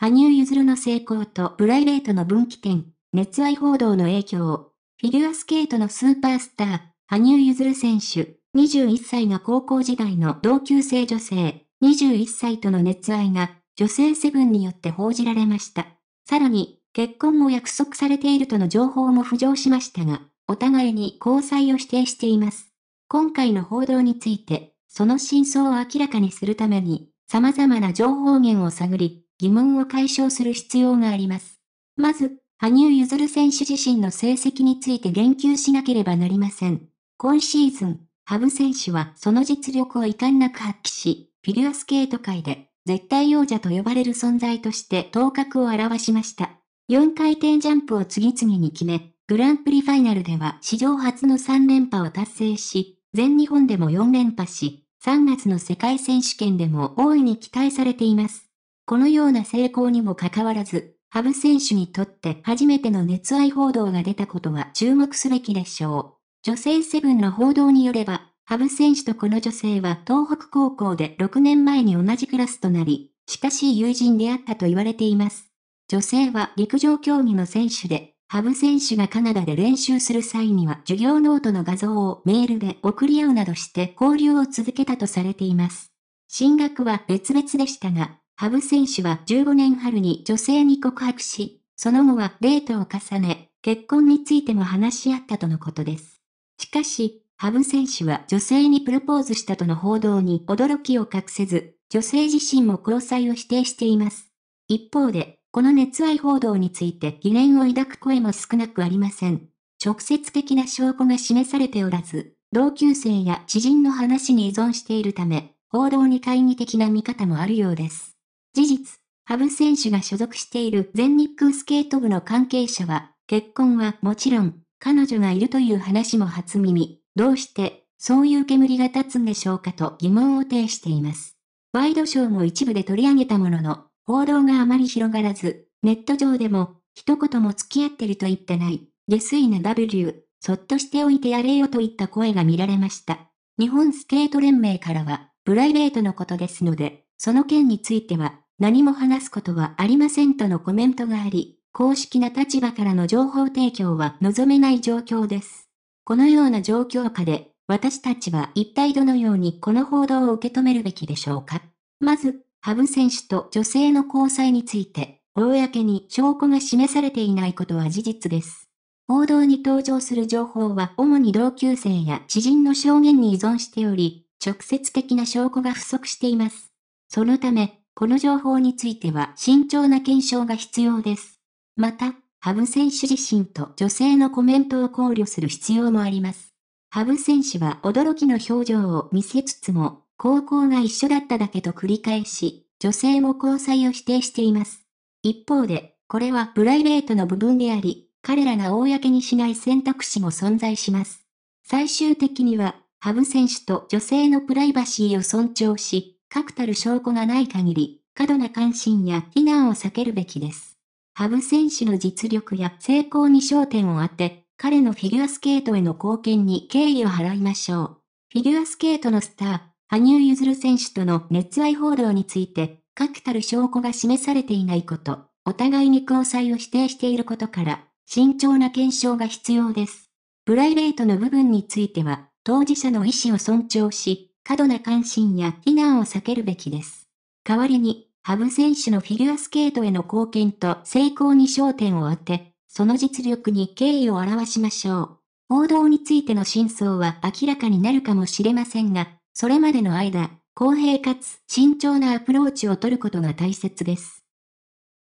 羽生結弦の成功とプライベートの分岐点、熱愛報道の影響、フィギュアスケートのスーパースター、羽生結弦選手、21歳が高校時代の同級生女性、21歳との熱愛が、女性セブンによって報じられました。さらに、結婚も約束されているとの情報も浮上しましたが、お互いに交際を否定しています。今回の報道について、その真相を明らかにするために、様々な情報源を探り、疑問を解消する必要があります。まず、羽生結弦選手自身の成績について言及しなければなりません。今シーズン、羽生選手はその実力を遺憾なく発揮し、フィギュアスケート界で絶対王者と呼ばれる存在として頭角を現しました。4回転ジャンプを次々に決め、グランプリファイナルでは史上初の3連覇を達成し、全日本でも4連覇し、3月の世界選手権でも大いに期待されています。このような成功にもかかわらず、羽生選手にとって初めての熱愛報道が出たことは注目すべきでしょう。女性セブンの報道によれば、羽生選手とこの女性は東北高校で6年前に同じクラスとなり、かしい友人であったと言われています。女性は陸上競技の選手で、羽生選手がカナダで練習する際には授業ノートの画像をメールで送り合うなどして交流を続けたとされています。進学は別々でしたが、羽生選手は15年春に女性に告白し、その後はデートを重ね、結婚についても話し合ったとのことです。しかし、羽生選手は女性にプロポーズしたとの報道に驚きを隠せず、女性自身も交際を否定しています。一方で、この熱愛報道について疑念を抱く声も少なくありません。直接的な証拠が示されておらず、同級生や知人の話に依存しているため、報道に懐疑的な見方もあるようです。事実、羽生選手が所属している全日空スケート部の関係者は、結婚はもちろん、彼女がいるという話も初耳、どうして、そういう煙が立つんでしょうかと疑問を呈しています。ワイドショーも一部で取り上げたものの、報道があまり広がらず、ネット上でも、一言も付き合ってると言ってない、下水な W、そっとしておいてやれよといった声が見られました。日本スケート連盟からは、プライベートのことですので、その件については、何も話すことはありませんとのコメントがあり、公式な立場からの情報提供は望めない状況です。このような状況下で、私たちは一体どのようにこの報道を受け止めるべきでしょうかまず、ハブ選手と女性の交際について、公に証拠が示されていないことは事実です。報道に登場する情報は主に同級生や知人の証言に依存しており、直接的な証拠が不足しています。そのため、この情報については慎重な検証が必要です。また、ハブ選手自身と女性のコメントを考慮する必要もあります。ハブ選手は驚きの表情を見せつつも、高校が一緒だっただけと繰り返し、女性も交際を否定しています。一方で、これはプライベートの部分であり、彼らが公にしない選択肢も存在します。最終的には、ハブ選手と女性のプライバシーを尊重し、確たる証拠がない限り、過度な関心や非難を避けるべきです。ハブ選手の実力や成功に焦点を当て、彼のフィギュアスケートへの貢献に敬意を払いましょう。フィギュアスケートのスター、羽生結弦選手との熱愛報道について、確たる証拠が示されていないこと、お互いに交際を否定していることから、慎重な検証が必要です。プライベートの部分については、当事者の意思を尊重し、過度な関心や非難を避けるべきです。代わりに、ハブ選手のフィギュアスケートへの貢献と成功に焦点を当て、その実力に敬意を表しましょう。報道についての真相は明らかになるかもしれませんが、それまでの間、公平かつ慎重なアプローチを取ることが大切です。